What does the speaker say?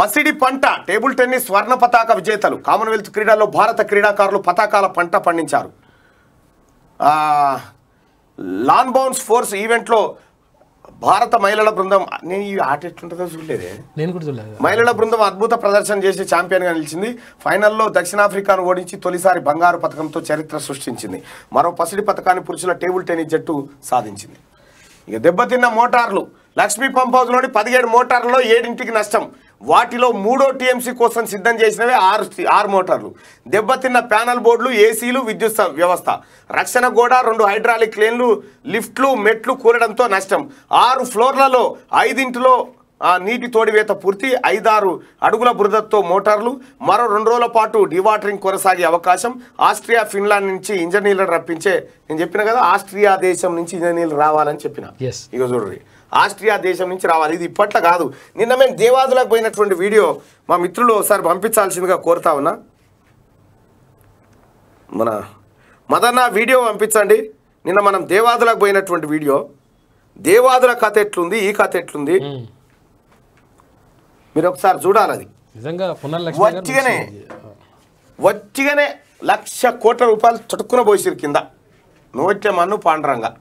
పసిడి పంట table tennis స్వర్ణ పతాక విజేతలు కామన్వెల్త్ క్రీడల్లో భారత క్రీడాకారులు పతాకాల పంట పండించారు లాన్ బౌన్స్ ఫోర్స్ ఈవెంట్లో భారత మహిళల బృందం నేను ఈ ఆట ఎట్లుంటుందో చూడలేదే నేను కూడా చూడలేదు మహిళల బృందం అద్భుత ప్రదర్శన చేసి ఛాంపియన్గా నిలిచింది ఫైనల్లో దక్షిణాఫ్రికాను ఓడించి తొలిసారి బంగారు పథకంతో చరిత్ర సృష్టించింది మరో పసిడి పథకాన్ని పురుషుల టేబుల్ టెన్నిస్ జట్టు సాధించింది ఇక దెబ్బతిన్న మోటార్లు లక్ష్మీ పంప్ హౌస్లోని పదిహేడు మోటార్లలో ఏడింటికి నష్టం వాటిలో మూడో టీఎంసీ కోసం సిద్ధం చేసినవే ఆరు ఆరు మోటార్లు దెబ్బతిన్న ప్యానల్ బోర్డులు ఏసీలు విద్యుత్ వ్యవస్థ రక్షణ గోడ రెండు హైడ్రాలిక్ లైన్లు లిఫ్ట్లు మెట్లు కూరడంతో నష్టం ఆరు ఫ్లోర్లలో ఐదింటిలో ఆ నీటి తోడివేత పూర్తి ఐదారు అడుగుల బురదతో మోటార్లు మరో రెండు రోజుల పాటు డివాటరింగ్ కొనసాగే అవకాశం ఆస్ట్రియా ఫిన్లాండ్ నుంచి ఇంజనీర్లను రప్పించే నేను చెప్పిన కదా ఆస్ట్రియా దేశం నుంచి ఇంజనీర్లు రావాలని చెప్పిన ఇక చూడండి ఆస్ట్రియా దేశం నుంచి రావాలి ఇది ఇప్పట్లో కాదు నిన్న మేము దేవాదులకు పోయినటువంటి వీడియో మా మిత్రులు ఒకసారి పంపించాల్సిందిగా కోరుతా ఉన్నా మన మదన్న వీడియో పంపించండి నిన్న మనం దేవాదులకు పోయినటువంటి వీడియో దేవాదుల కథ ఎట్లుంది ఈ కథ ఎట్లుంది hmm. మీరు ఒకసారి చూడాలి అది వచ్చిగానే వచ్చిగానే లక్ష కోట్ల రూపాయలు చుట్టుకున్న పోసిరు కింద మన్ను పాండురంగా